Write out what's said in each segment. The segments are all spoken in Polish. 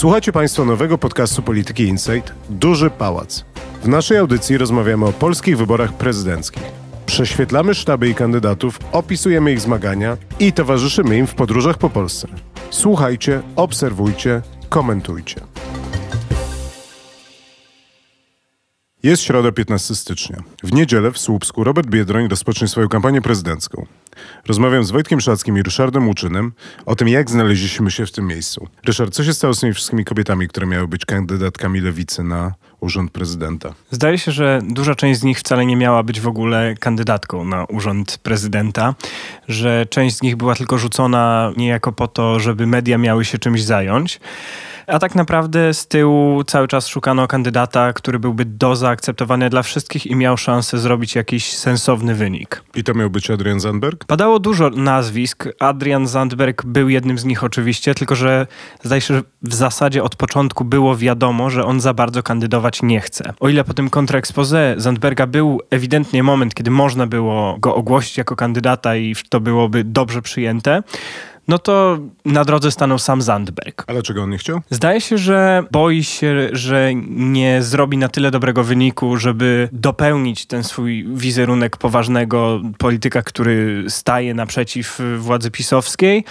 Słuchacie Państwo nowego podcastu Polityki Insight Duży Pałac. W naszej audycji rozmawiamy o polskich wyborach prezydenckich. Prześwietlamy sztaby i kandydatów, opisujemy ich zmagania i towarzyszymy im w podróżach po Polsce. Słuchajcie, obserwujcie, komentujcie. Jest środa 15 stycznia. W niedzielę w Słupsku Robert Biedroń rozpocznie swoją kampanię prezydencką. Rozmawiam z Wojtkiem Szackim i Ryszardem Łuczynem o tym, jak znaleźliśmy się w tym miejscu. Ryszard, co się stało z tymi wszystkimi kobietami, które miały być kandydatkami lewicy na urząd prezydenta? Zdaje się, że duża część z nich wcale nie miała być w ogóle kandydatką na urząd prezydenta, że część z nich była tylko rzucona niejako po to, żeby media miały się czymś zająć. A tak naprawdę z tyłu cały czas szukano kandydata, który byłby do zaakceptowania dla wszystkich i miał szansę zrobić jakiś sensowny wynik. I to miał być Adrian Zandberg? Padało dużo nazwisk. Adrian Zandberg był jednym z nich oczywiście, tylko że zdaje się, że w zasadzie od początku było wiadomo, że on za bardzo kandydować nie chce. O ile po tym kontraekspozę Zandberga był ewidentnie moment, kiedy można było go ogłosić jako kandydata i to byłoby dobrze przyjęte, no to na drodze stanął sam Zandberg. Ale czego on nie chciał? Zdaje się, że boi się, że nie zrobi na tyle dobrego wyniku, żeby dopełnić ten swój wizerunek poważnego polityka, który staje naprzeciw władzy pisowskiej.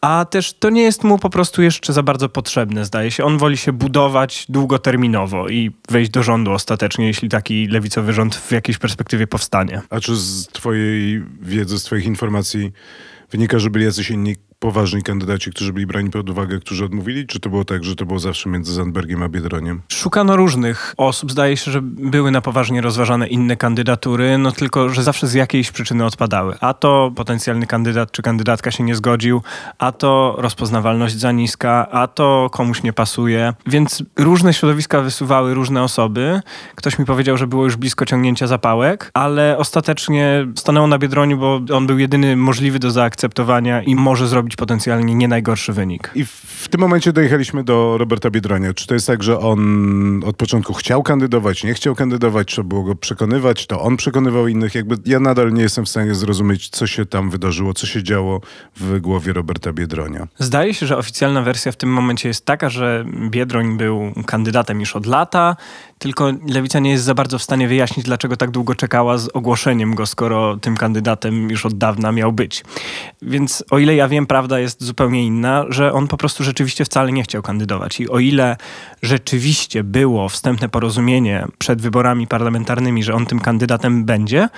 A też to nie jest mu po prostu jeszcze za bardzo potrzebne, zdaje się. On woli się budować długoterminowo i wejść do rządu ostatecznie, jeśli taki lewicowy rząd w jakiejś perspektywie powstanie. A czy z Twojej wiedzy, z Twoich informacji wynika, że byli jacyś inni poważni kandydaci, którzy byli brani pod uwagę, którzy odmówili? Czy to było tak, że to było zawsze między Zandbergiem a Biedroniem? Szukano różnych osób. Zdaje się, że były na poważnie rozważane inne kandydatury, no tylko, że zawsze z jakiejś przyczyny odpadały. A to potencjalny kandydat czy kandydatka się nie zgodził, a to rozpoznawalność za niska, a to komuś nie pasuje. Więc różne środowiska wysuwały różne osoby. Ktoś mi powiedział, że było już blisko ciągnięcia zapałek, ale ostatecznie stanęło na Biedroniu, bo on był jedyny możliwy do zaakceptowania i może zrobić potencjalnie nie najgorszy wynik. I w tym momencie dojechaliśmy do Roberta Biedronia. Czy to jest tak, że on od początku chciał kandydować, nie chciał kandydować, trzeba było go przekonywać, to on przekonywał innych? Jakby ja nadal nie jestem w stanie zrozumieć, co się tam wydarzyło, co się działo w głowie Roberta Biedronia. Zdaje się, że oficjalna wersja w tym momencie jest taka, że Biedroń był kandydatem już od lata, tylko lewica nie jest za bardzo w stanie wyjaśnić, dlaczego tak długo czekała z ogłoszeniem go, skoro tym kandydatem już od dawna miał być. Więc o ile ja wiem, prawo prawda jest zupełnie inna, że on po prostu rzeczywiście wcale nie chciał kandydować. I o ile rzeczywiście było wstępne porozumienie przed wyborami parlamentarnymi, że on tym kandydatem będzie,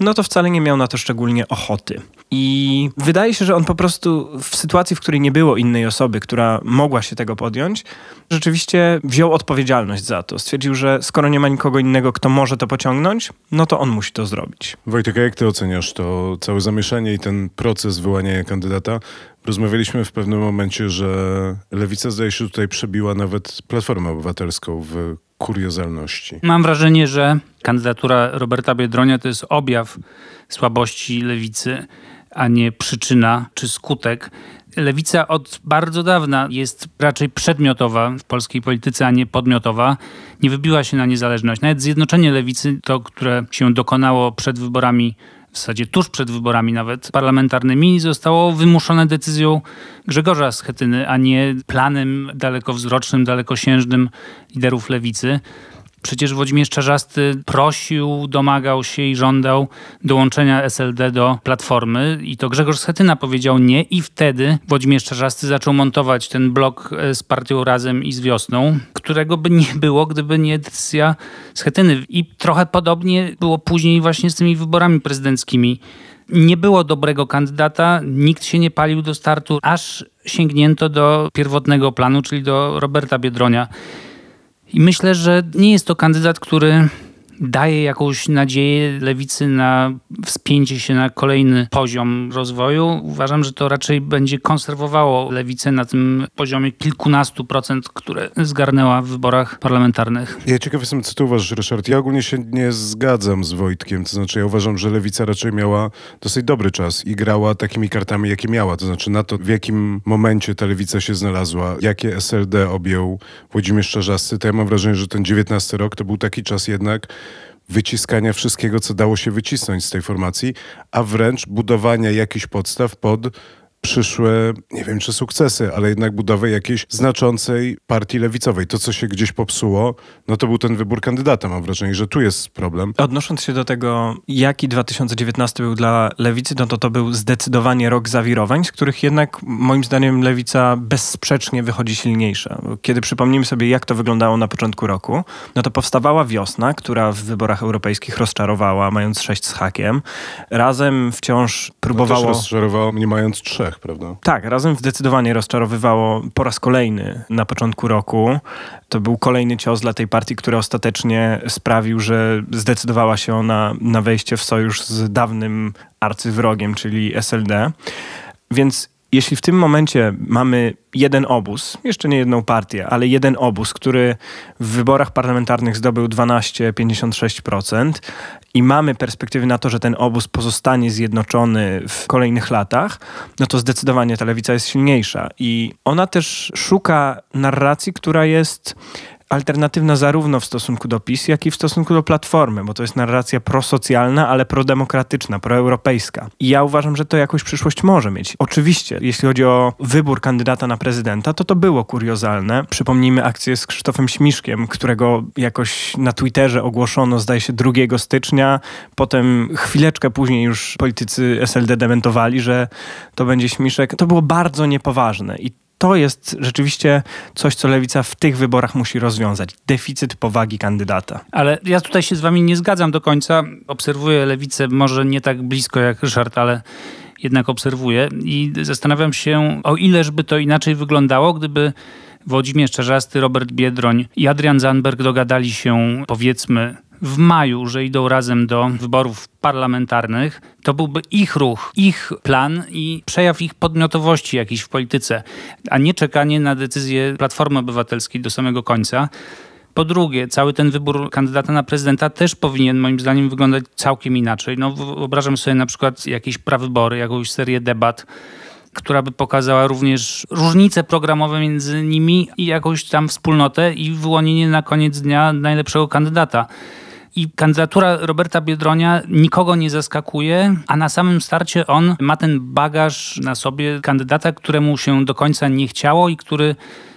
no to wcale nie miał na to szczególnie ochoty. I wydaje się, że on po prostu w sytuacji, w której nie było innej osoby, która mogła się tego podjąć, rzeczywiście wziął odpowiedzialność za to. Stwierdził, że skoro nie ma nikogo innego, kto może to pociągnąć, no to on musi to zrobić. Wojtek, a jak ty oceniasz to całe zamieszanie i ten proces wyłaniania kandydata? Rozmawialiśmy w pewnym momencie, że lewica zdaje się tutaj przebiła nawet Platformę Obywatelską w kuriozalności. Mam wrażenie, że kandydatura Roberta Biedronia to jest objaw słabości lewicy, a nie przyczyna czy skutek. Lewica od bardzo dawna jest raczej przedmiotowa w polskiej polityce, a nie podmiotowa. Nie wybiła się na niezależność. Nawet zjednoczenie lewicy, to które się dokonało przed wyborami w zasadzie tuż przed wyborami nawet parlamentarnymi, zostało wymuszone decyzją Grzegorza Schetyny, a nie planem dalekowzrocznym, dalekosiężnym liderów lewicy. Przecież Włodzimierz Czarzasty prosił, domagał się i żądał dołączenia SLD do Platformy i to Grzegorz Schetyna powiedział nie i wtedy Włodzimierz Czarzasty zaczął montować ten blok e, z partią Razem i z Wiosną, którego by nie było, gdyby nie decyzja Schetyny. I trochę podobnie było później właśnie z tymi wyborami prezydenckimi nie było dobrego kandydata, nikt się nie palił do startu, aż sięgnięto do pierwotnego planu, czyli do Roberta Biedronia. I myślę, że nie jest to kandydat, który daje jakąś nadzieję lewicy na wspięcie się na kolejny poziom rozwoju. Uważam, że to raczej będzie konserwowało lewicę na tym poziomie kilkunastu procent, które zgarnęła w wyborach parlamentarnych. Ja ciekaw jestem, co ty uważasz, Ryszard. Ja ogólnie się nie zgadzam z Wojtkiem. To znaczy, ja uważam, że lewica raczej miała dosyć dobry czas i grała takimi kartami, jakie miała. To znaczy, na to, w jakim momencie ta lewica się znalazła, jakie SLD objął Włodzimierz Czarzasty, to ja mam wrażenie, że ten 19 rok to był taki czas jednak, wyciskania wszystkiego, co dało się wycisnąć z tej formacji, a wręcz budowania jakichś podstaw pod przyszłe, nie wiem czy sukcesy, ale jednak budowę jakiejś znaczącej partii lewicowej. To, co się gdzieś popsuło, no to był ten wybór kandydata. Mam wrażenie, że tu jest problem. Odnosząc się do tego, jaki 2019 był dla lewicy, no to to był zdecydowanie rok zawirowań, z których jednak moim zdaniem lewica bezsprzecznie wychodzi silniejsza. Kiedy przypomnimy sobie, jak to wyglądało na początku roku, no to powstawała wiosna, która w wyborach europejskich rozczarowała, mając sześć z hakiem. Razem wciąż próbowało... No też rozczarowało mnie mając 3 prawda? Tak, razem zdecydowanie rozczarowywało po raz kolejny na początku roku. To był kolejny cios dla tej partii, który ostatecznie sprawił, że zdecydowała się ona na wejście w sojusz z dawnym arcywrogiem, czyli SLD. Więc jeśli w tym momencie mamy jeden obóz, jeszcze nie jedną partię, ale jeden obóz, który w wyborach parlamentarnych zdobył 12,56% i mamy perspektywy na to, że ten obóz pozostanie zjednoczony w kolejnych latach, no to zdecydowanie ta lewica jest silniejsza. I ona też szuka narracji, która jest alternatywna zarówno w stosunku do PiS, jak i w stosunku do Platformy, bo to jest narracja prosocjalna, ale prodemokratyczna, proeuropejska. I ja uważam, że to jakoś przyszłość może mieć. Oczywiście, jeśli chodzi o wybór kandydata na prezydenta, to to było kuriozalne. Przypomnijmy akcję z Krzysztofem Śmiszkiem, którego jakoś na Twitterze ogłoszono, zdaje się, 2 stycznia. Potem chwileczkę później już politycy SLD dementowali, że to będzie Śmiszek. To było bardzo niepoważne i to jest rzeczywiście coś, co lewica w tych wyborach musi rozwiązać. Deficyt powagi kandydata. Ale ja tutaj się z wami nie zgadzam do końca. Obserwuję lewicę może nie tak blisko jak Ryszard, ale jednak obserwuję i zastanawiam się, o by to inaczej wyglądało, gdyby Włodzimierz Czerzasty, Robert Biedroń i Adrian Zandberg dogadali się, powiedzmy, w maju, że idą razem do wyborów parlamentarnych, to byłby ich ruch, ich plan i przejaw ich podmiotowości jakiejś w polityce, a nie czekanie na decyzję Platformy Obywatelskiej do samego końca. Po drugie, cały ten wybór kandydata na prezydenta też powinien moim zdaniem wyglądać całkiem inaczej. No, wyobrażam sobie na przykład jakieś prawybory, jakąś serię debat, która by pokazała również różnice programowe między nimi i jakąś tam wspólnotę i wyłonienie na koniec dnia najlepszego kandydata. I kandydatura Roberta Biedronia nikogo nie zaskakuje, a na samym starcie on ma ten bagaż na sobie kandydata, któremu się do końca nie chciało i który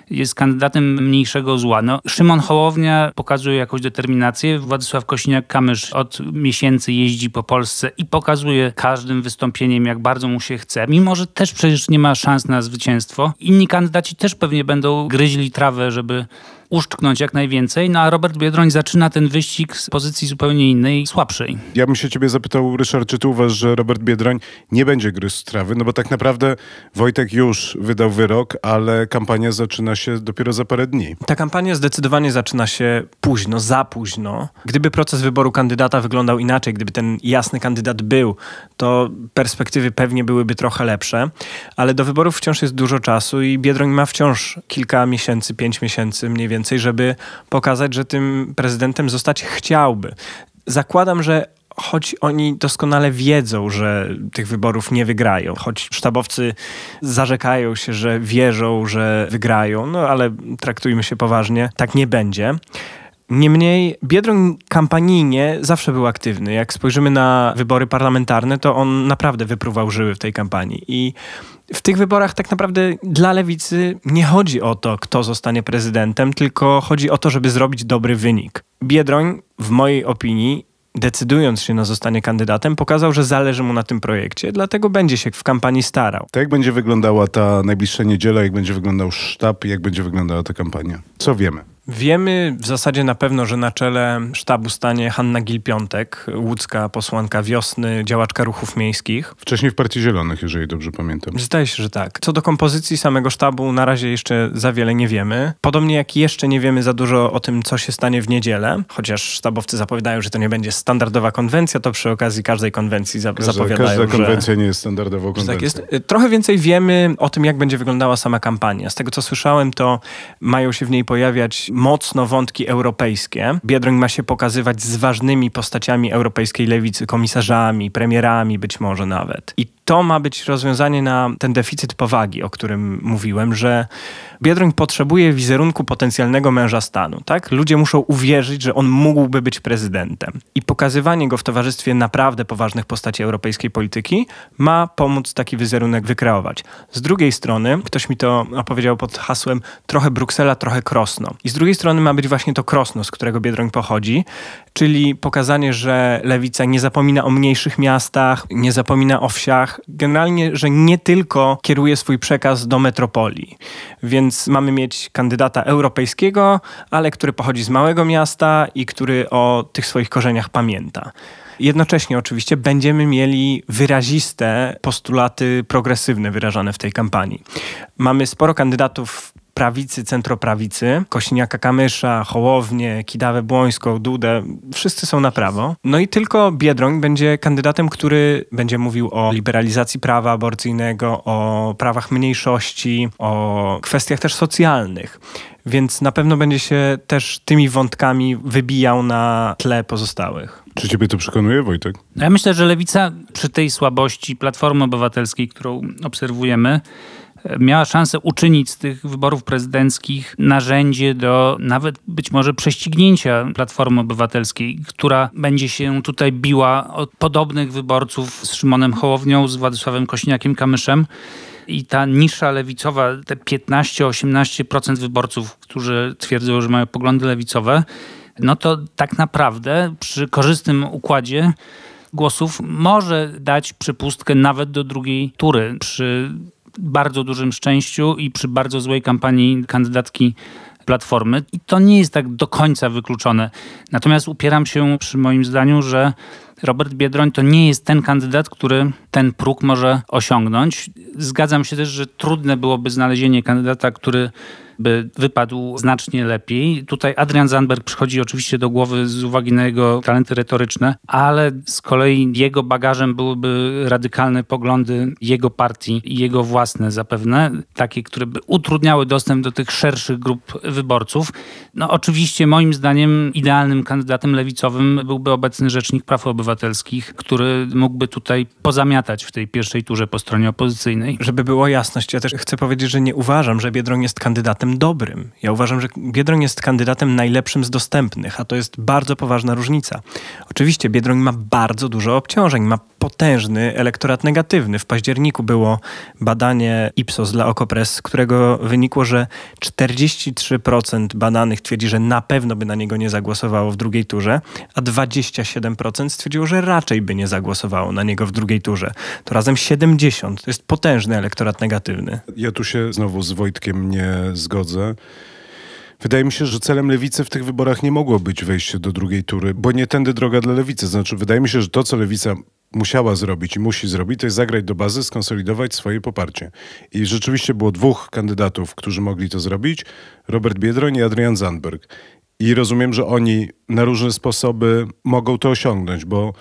jest kandydatem mniejszego zła. No, Szymon Hołownia pokazuje jakąś determinację. Władysław Kośniak-Kamysz od miesięcy jeździ po Polsce i pokazuje każdym wystąpieniem, jak bardzo mu się chce, mimo że też przecież nie ma szans na zwycięstwo. Inni kandydaci też pewnie będą gryźli trawę, żeby uszczknąć jak najwięcej, no a Robert Biedroń zaczyna ten wyścig z pozycji zupełnie innej, słabszej. Ja bym się ciebie zapytał, Ryszard, czy ty uważasz, że Robert Biedroń nie będzie gryzł trawy? No bo tak naprawdę Wojtek już wydał wyrok, ale kampania zaczyna się dopiero za parę dni. Ta kampania zdecydowanie zaczyna się późno, za późno. Gdyby proces wyboru kandydata wyglądał inaczej, gdyby ten jasny kandydat był, to perspektywy pewnie byłyby trochę lepsze, ale do wyborów wciąż jest dużo czasu i Biedroń ma wciąż kilka miesięcy, pięć miesięcy mniej więcej więcej, żeby pokazać, że tym prezydentem zostać chciałby. Zakładam, że choć oni doskonale wiedzą, że tych wyborów nie wygrają, choć sztabowcy zarzekają się, że wierzą, że wygrają, no ale traktujmy się poważnie, tak nie będzie. Niemniej Biedroń kampanijnie zawsze był aktywny. Jak spojrzymy na wybory parlamentarne, to on naprawdę wyprówał żyły w tej kampanii. I w tych wyborach tak naprawdę dla lewicy nie chodzi o to, kto zostanie prezydentem, tylko chodzi o to, żeby zrobić dobry wynik. Biedroń, w mojej opinii, decydując się na zostanie kandydatem, pokazał, że zależy mu na tym projekcie, dlatego będzie się w kampanii starał. To tak jak będzie wyglądała ta najbliższa niedziela, jak będzie wyglądał sztab, jak będzie wyglądała ta kampania? Co wiemy? Wiemy w zasadzie na pewno, że na czele sztabu stanie Hanna Gil-Piątek, łódzka posłanka wiosny, działaczka ruchów miejskich. Wcześniej w Partii Zielonych, jeżeli dobrze pamiętam. Zdaje się, że tak. Co do kompozycji samego sztabu, na razie jeszcze za wiele nie wiemy. Podobnie jak jeszcze nie wiemy za dużo o tym, co się stanie w niedzielę, chociaż sztabowcy zapowiadają, że to nie będzie standardowa konwencja, to przy okazji każdej konwencji za każda, zapowiadają, każda konwencja że, nie jest standardową konwencją. Tak jest. Trochę więcej wiemy o tym, jak będzie wyglądała sama kampania. Z tego, co słyszałem, to mają się w niej pojawiać mocno wątki europejskie. Biedroń ma się pokazywać z ważnymi postaciami europejskiej lewicy, komisarzami, premierami być może nawet. I to ma być rozwiązanie na ten deficyt powagi, o którym mówiłem, że Biedroń potrzebuje wizerunku potencjalnego męża stanu. Tak? Ludzie muszą uwierzyć, że on mógłby być prezydentem. I pokazywanie go w towarzystwie naprawdę poważnych postaci europejskiej polityki ma pomóc taki wizerunek wykreować. Z drugiej strony, ktoś mi to opowiedział pod hasłem trochę Bruksela, trochę Krosno. I z drugiej strony ma być właśnie to Krosno, z którego Biedroń pochodzi, czyli pokazanie, że lewica nie zapomina o mniejszych miastach, nie zapomina o wsiach, generalnie, że nie tylko kieruje swój przekaz do metropolii. Więc mamy mieć kandydata europejskiego, ale który pochodzi z małego miasta i który o tych swoich korzeniach pamięta. Jednocześnie oczywiście będziemy mieli wyraziste postulaty progresywne wyrażane w tej kampanii. Mamy sporo kandydatów prawicy, centroprawicy, Kośniaka Kamysza, Hołownię, Kidawę Błońską, Dudę, wszyscy są na prawo. No i tylko Biedroń będzie kandydatem, który będzie mówił o liberalizacji prawa aborcyjnego, o prawach mniejszości, o kwestiach też socjalnych więc na pewno będzie się też tymi wątkami wybijał na tle pozostałych. Czy ciebie to przekonuje, Wojtek? Ja myślę, że lewica przy tej słabości Platformy Obywatelskiej, którą obserwujemy, miała szansę uczynić z tych wyborów prezydenckich narzędzie do nawet być może prześcignięcia Platformy Obywatelskiej, która będzie się tutaj biła od podobnych wyborców z Szymonem Hołownią, z Władysławem Kośniakiem-Kamyszem i ta nisza lewicowa, te 15-18% wyborców, którzy twierdzą, że mają poglądy lewicowe, no to tak naprawdę przy korzystnym układzie głosów może dać przypustkę nawet do drugiej tury przy bardzo dużym szczęściu i przy bardzo złej kampanii kandydatki Platformy. I to nie jest tak do końca wykluczone. Natomiast upieram się przy moim zdaniu, że Robert Biedroń to nie jest ten kandydat, który ten próg może osiągnąć. Zgadzam się też, że trudne byłoby znalezienie kandydata, który by wypadł znacznie lepiej. Tutaj Adrian Zandberg przychodzi oczywiście do głowy z uwagi na jego talenty retoryczne, ale z kolei jego bagażem byłyby radykalne poglądy jego partii i jego własne zapewne, takie, które by utrudniały dostęp do tych szerszych grup wyborców. No oczywiście moim zdaniem idealnym kandydatem lewicowym byłby obecny Rzecznik Praw Obywatelskich obywatelskich, który mógłby tutaj pozamiatać w tej pierwszej turze po stronie opozycyjnej. Żeby było jasność, ja też chcę powiedzieć, że nie uważam, że Biedron jest kandydatem dobrym. Ja uważam, że Biedron jest kandydatem najlepszym z dostępnych, a to jest bardzo poważna różnica. Oczywiście Biedron ma bardzo dużo obciążeń, ma potężny elektorat negatywny. W październiku było badanie Ipsos dla Okopres, z którego wynikło, że 43% badanych twierdzi, że na pewno by na niego nie zagłosowało w drugiej turze, a 27% stwierdziło, że raczej by nie zagłosowało na niego w drugiej turze. To razem 70. To jest potężny elektorat negatywny. Ja tu się znowu z Wojtkiem nie zgodzę. Wydaje mi się, że celem lewicy w tych wyborach nie mogło być wejście do drugiej tury, bo nie tędy droga dla lewicy. Znaczy, wydaje mi się, że to, co lewica musiała zrobić i musi zrobić, to jest zagrać do bazy, skonsolidować swoje poparcie. I rzeczywiście było dwóch kandydatów, którzy mogli to zrobić: Robert Biedroń i Adrian Zandberg. I rozumiem, że oni na różne sposoby mogą to osiągnąć, bo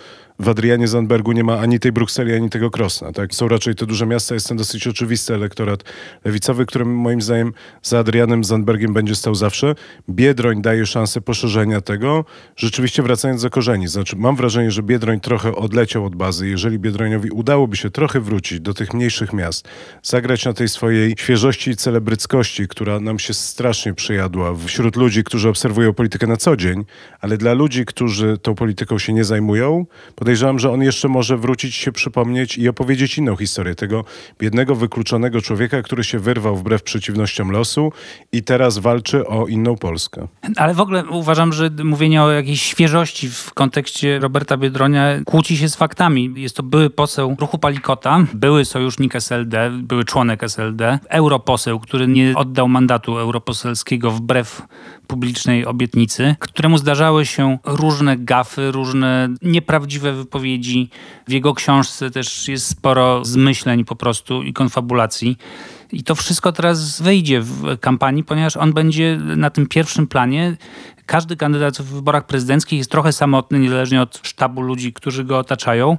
w Adrianie Zandbergu nie ma ani tej Brukseli, ani tego Krosna. Tak? Są raczej te duże miasta, jest ten dosyć oczywisty elektorat lewicowy, którym moim zdaniem za Adrianem Zandbergiem będzie stał zawsze. Biedroń daje szansę poszerzenia tego, rzeczywiście wracając do korzeni. Znaczy mam wrażenie, że Biedroń trochę odleciał od bazy. Jeżeli Biedroniowi udałoby się trochę wrócić do tych mniejszych miast, zagrać na tej swojej świeżości i celebryckości, która nam się strasznie przyjadła wśród ludzi, którzy obserwują politykę na co dzień, ale dla ludzi, którzy tą polityką się nie zajmują, podejrzewam, podejrzewam, że on jeszcze może wrócić się przypomnieć i opowiedzieć inną historię tego biednego, wykluczonego człowieka, który się wyrwał wbrew przeciwnościom losu i teraz walczy o inną Polskę. Ale w ogóle uważam, że mówienie o jakiejś świeżości w kontekście Roberta Biedronia kłóci się z faktami. Jest to były poseł ruchu Palikota, były sojusznik SLD, były członek SLD, europoseł, który nie oddał mandatu europoselskiego wbrew publicznej obietnicy, któremu zdarzały się różne gafy, różne nieprawdziwe wypowiedzi. W jego książce też jest sporo zmyśleń po prostu i konfabulacji. I to wszystko teraz wyjdzie w kampanii, ponieważ on będzie na tym pierwszym planie. Każdy kandydat w wyborach prezydenckich jest trochę samotny, niezależnie od sztabu ludzi, którzy go otaczają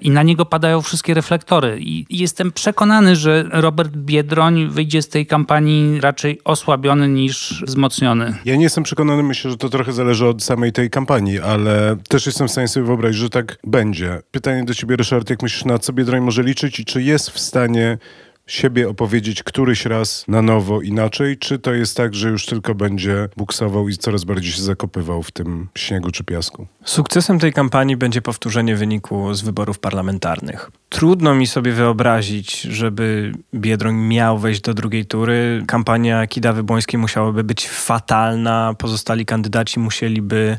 i na niego padają wszystkie reflektory. I jestem przekonany, że Robert Biedroń wyjdzie z tej kampanii raczej osłabiony niż wzmocniony. Ja nie jestem przekonany, myślę, że to trochę zależy od samej tej kampanii, ale też jestem w stanie sobie wyobrazić, że tak będzie. Pytanie do ciebie, Ryszard, jak myślisz, na co Biedroń może liczyć i czy jest w stanie siebie opowiedzieć któryś raz na nowo inaczej? Czy to jest tak, że już tylko będzie buksował i coraz bardziej się zakopywał w tym śniegu czy piasku? Sukcesem tej kampanii będzie powtórzenie wyniku z wyborów parlamentarnych. Trudno mi sobie wyobrazić, żeby Biedroń miał wejść do drugiej tury. Kampania Kidawy Błońskiej musiałaby być fatalna, pozostali kandydaci musieliby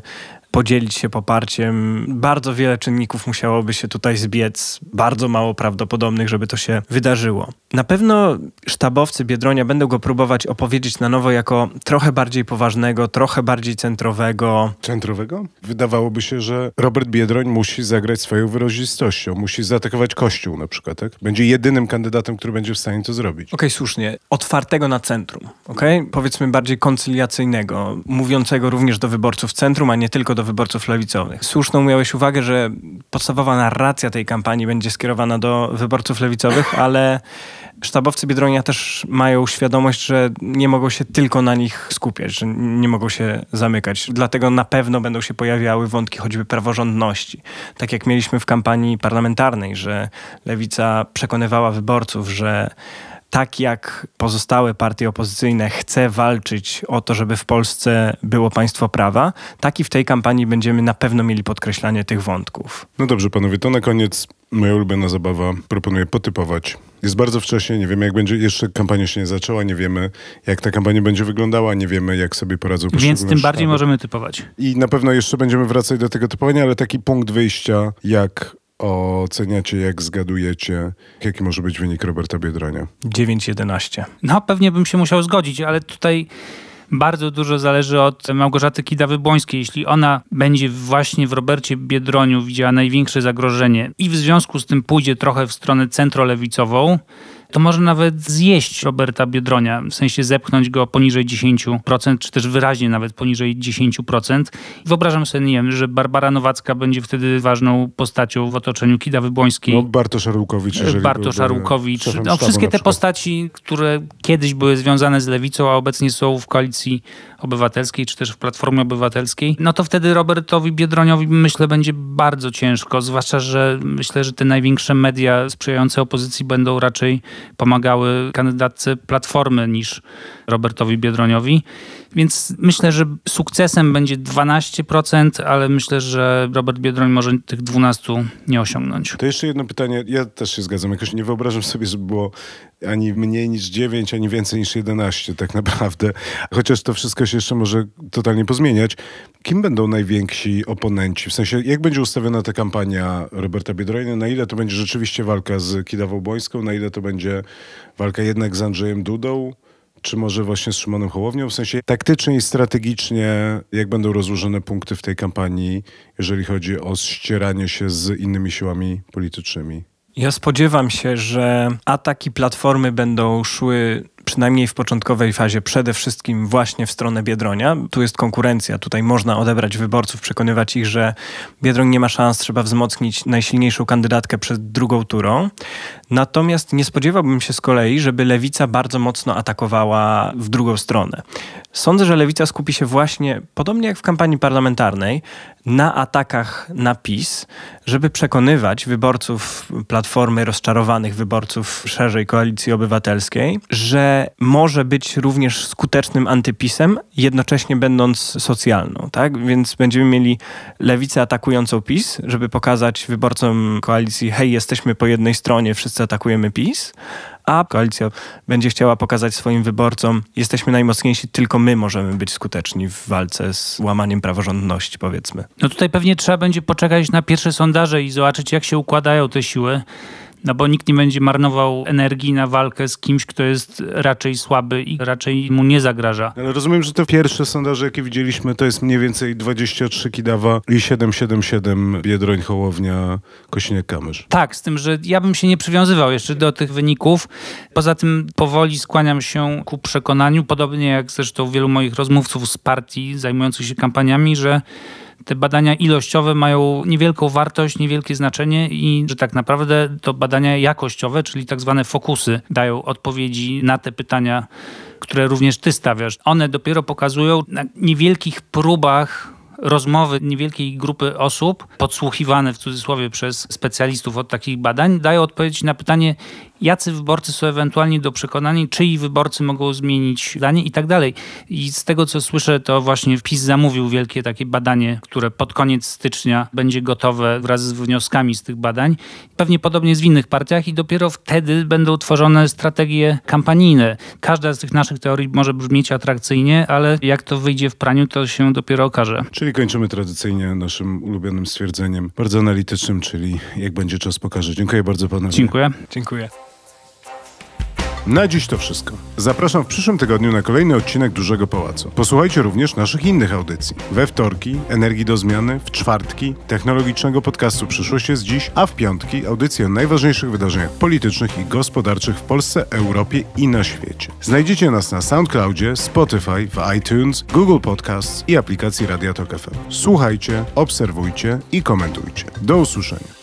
podzielić się poparciem. Bardzo wiele czynników musiałoby się tutaj zbiec, bardzo mało prawdopodobnych, żeby to się wydarzyło. Na pewno sztabowcy Biedronia będą go próbować opowiedzieć na nowo jako trochę bardziej poważnego, trochę bardziej centrowego. Centrowego? Wydawałoby się, że Robert Biedroń musi zagrać swoją wyrozistością, musi zaatakować Kościół na przykład, tak? Będzie jedynym kandydatem, który będzie w stanie to zrobić. Okej, okay, słusznie. Otwartego na centrum, okej? Okay? Powiedzmy bardziej koncyliacyjnego, mówiącego również do wyborców centrum, a nie tylko do wyborców lewicowych. Słuszną miałeś uwagę, że podstawowa narracja tej kampanii będzie skierowana do wyborców lewicowych, ale sztabowcy Biedronia też mają świadomość, że nie mogą się tylko na nich skupiać, że nie mogą się zamykać. Dlatego na pewno będą się pojawiały wątki choćby praworządności. Tak jak mieliśmy w kampanii parlamentarnej, że lewica przekonywała wyborców, że tak jak pozostałe partie opozycyjne, chce walczyć o to, żeby w Polsce było państwo prawa, tak i w tej kampanii będziemy na pewno mieli podkreślanie tych wątków. No dobrze, panowie, to na koniec moja ulubiona zabawa. Proponuję potypować. Jest bardzo wcześnie, nie wiemy jak będzie, jeszcze kampania się nie zaczęła, nie wiemy jak ta kampania będzie wyglądała, nie wiemy jak sobie poradzą Więc tym bardziej sztaby. możemy typować. I na pewno jeszcze będziemy wracać do tego typowania, ale taki punkt wyjścia jak oceniacie, jak zgadujecie, jaki może być wynik Roberta Biedronia? 9-11. No, pewnie bym się musiał zgodzić, ale tutaj bardzo dużo zależy od Małgorzaty Kidawy-Błońskiej. Jeśli ona będzie właśnie w Robercie Biedroniu widziała największe zagrożenie i w związku z tym pójdzie trochę w stronę centrolewicową, to może nawet zjeść Roberta Biedronia, w sensie zepchnąć go poniżej 10%, czy też wyraźnie nawet poniżej 10%. Wyobrażam sobie, nie wiem, że Barbara Nowacka będzie wtedy ważną postacią w otoczeniu Kidawy Błońskiej. No, Bartosz Arłukowicz. Bartosz Arłukowicz. No, wszystkie te postaci, które kiedyś były związane z lewicą, a obecnie są w koalicji obywatelskiej, czy też w Platformie Obywatelskiej, no to wtedy Robertowi Biedroniowi myślę będzie bardzo ciężko, zwłaszcza, że myślę, że te największe media sprzyjające opozycji będą raczej pomagały kandydatce Platformy niż Robertowi Biedroniowi. Więc myślę, że sukcesem będzie 12%, ale myślę, że Robert Biedroń może tych 12 nie osiągnąć. To jeszcze jedno pytanie. Ja też się zgadzam. Jakoś nie wyobrażam sobie, żeby było ani mniej niż 9, ani więcej niż 11 tak naprawdę. Chociaż to wszystko się jeszcze może totalnie pozmieniać. Kim będą najwięksi oponenci? W sensie, jak będzie ustawiona ta kampania Roberta Biedronia? Na ile to będzie rzeczywiście walka z Kidawą Błońską? Na ile to będzie walka jednak z Andrzejem Dudą? czy może właśnie z Szymonem Hołownią, w sensie taktycznie i strategicznie, jak będą rozłożone punkty w tej kampanii, jeżeli chodzi o ścieranie się z innymi siłami politycznymi? Ja spodziewam się, że ataki platformy będą szły przynajmniej w początkowej fazie, przede wszystkim właśnie w stronę Biedronia. Tu jest konkurencja, tutaj można odebrać wyborców, przekonywać ich, że Biedroń nie ma szans, trzeba wzmocnić najsilniejszą kandydatkę przed drugą turą. Natomiast nie spodziewałbym się z kolei, żeby lewica bardzo mocno atakowała w drugą stronę. Sądzę, że lewica skupi się właśnie, podobnie jak w kampanii parlamentarnej, na atakach na PiS, żeby przekonywać wyborców Platformy, rozczarowanych wyborców szerzej Koalicji Obywatelskiej, że może być również skutecznym antypisem, jednocześnie będąc socjalną. Tak? Więc będziemy mieli lewicę atakującą PiS, żeby pokazać wyborcom koalicji, hej, jesteśmy po jednej stronie, wszyscy atakujemy PiS, a koalicja będzie chciała pokazać swoim wyborcom, jesteśmy najmocniejsi, tylko my możemy być skuteczni w walce z łamaniem praworządności, powiedzmy. No tutaj pewnie trzeba będzie poczekać na pierwsze sondaże i zobaczyć, jak się układają te siły. No bo nikt nie będzie marnował energii na walkę z kimś, kto jest raczej słaby i raczej mu nie zagraża. Ale rozumiem, że te pierwsze sondaże, jakie widzieliśmy, to jest mniej więcej 23 Kidawa i 777 Biedroń, Hołownia, Kośniak, Kamysz. Tak, z tym, że ja bym się nie przywiązywał jeszcze do tych wyników. Poza tym powoli skłaniam się ku przekonaniu, podobnie jak zresztą wielu moich rozmówców z partii zajmujących się kampaniami, że te badania ilościowe mają niewielką wartość, niewielkie znaczenie i że tak naprawdę to badania jakościowe, czyli tak zwane fokusy, dają odpowiedzi na te pytania, które również ty stawiasz. One dopiero pokazują na niewielkich próbach rozmowy niewielkiej grupy osób, podsłuchiwane w cudzysłowie przez specjalistów od takich badań, dają odpowiedź na pytanie, jacy wyborcy są ewentualnie do przekonani, czyi wyborcy mogą zmienić zdanie i tak dalej. I z tego, co słyszę, to właśnie PiS zamówił wielkie takie badanie, które pod koniec stycznia będzie gotowe wraz z wnioskami z tych badań. Pewnie podobnie z w innych partiach i dopiero wtedy będą tworzone strategie kampanijne. Każda z tych naszych teorii może brzmieć atrakcyjnie, ale jak to wyjdzie w praniu, to się dopiero okaże. Czyli kończymy tradycyjnie naszym ulubionym stwierdzeniem, bardzo analitycznym, czyli jak będzie czas pokaże. Dziękuję bardzo panu. Dziękuję. Dziękuję. Na dziś to wszystko. Zapraszam w przyszłym tygodniu na kolejny odcinek Dużego Pałacu. Posłuchajcie również naszych innych audycji. We wtorki Energii do Zmiany, w czwartki technologicznego podcastu Przyszłość jest dziś, a w piątki audycje o najważniejszych wydarzeniach politycznych i gospodarczych w Polsce, Europie i na świecie. Znajdziecie nas na SoundCloudzie, Spotify, w iTunes, Google Podcasts i aplikacji Radia Tok FM. Słuchajcie, obserwujcie i komentujcie. Do usłyszenia.